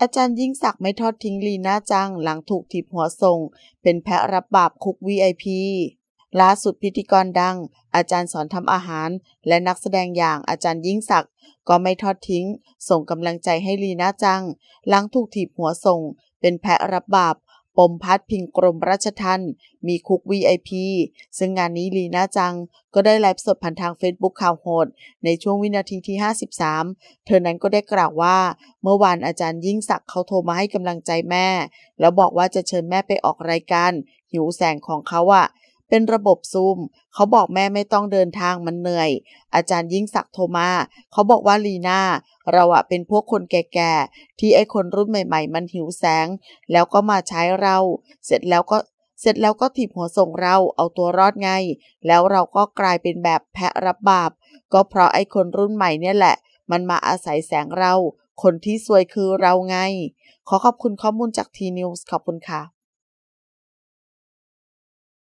อาจารย์ยิ่งศักดิ์ไม่ทอดทิ้งลีน่าจังหลังถูกถีบหัวส่งเป็นแพะรับบาปคุก VIP ล่าสุดพิธีกรดัง อาจารย์สอนทำอาหาร และนักแสดงอย่างอาจารย์ยิ่งศักดิ์ก็ไม่ทอดทิ้ง ส่งกำลังใจให้ลีน่าจังหลังถูกถีบหัวส่ง เป็นแพะรับบาปปมพัดพิงกรมราชทันมีคุก VIP ซึ่งงานนี้ลีน่าจังก็ได้ไลฟ์สดผ่านทาง Facebook ข่าวโหด ในช่วงวินาทีที่ 53 เธอนั้นก็ได้กล่าวว่า เมื่อวานอาจารย์ยิ่งศักดิ์เขาโทรมาให้กำลังใจแม่ แล้วบอกว่าจะเชิญแม่ไปออกรายการหิวแสงของเขาอะ่ะเป็นระบบซูม เขาบอกแม่ไม่ต้องเดินทางมันเหนื่อย อาจารย์ยิ่งศักโทมา เขาบอกว่าลีน่าเราอะเป็นพวกคนแก่ๆที่ไอคนรุ่นใหม่ๆ มันหิวแสง แล้วก็มาใช้เรา เสร็จแล้วก็เสร็จแล้วก็ถีบหัวส่งเราเอาตัวรอดไง แล้วเราก็กลายเป็นแบบแพะรับบาป ก็เพราะไอคนรุ่นใหม่เนี่ยแหละ มันมาอาศัยแสงเรา คนที่ซวยคือเราไง ขอขอบคุณข้อมูลจากทีนิวส์ขอบคุณค่ะ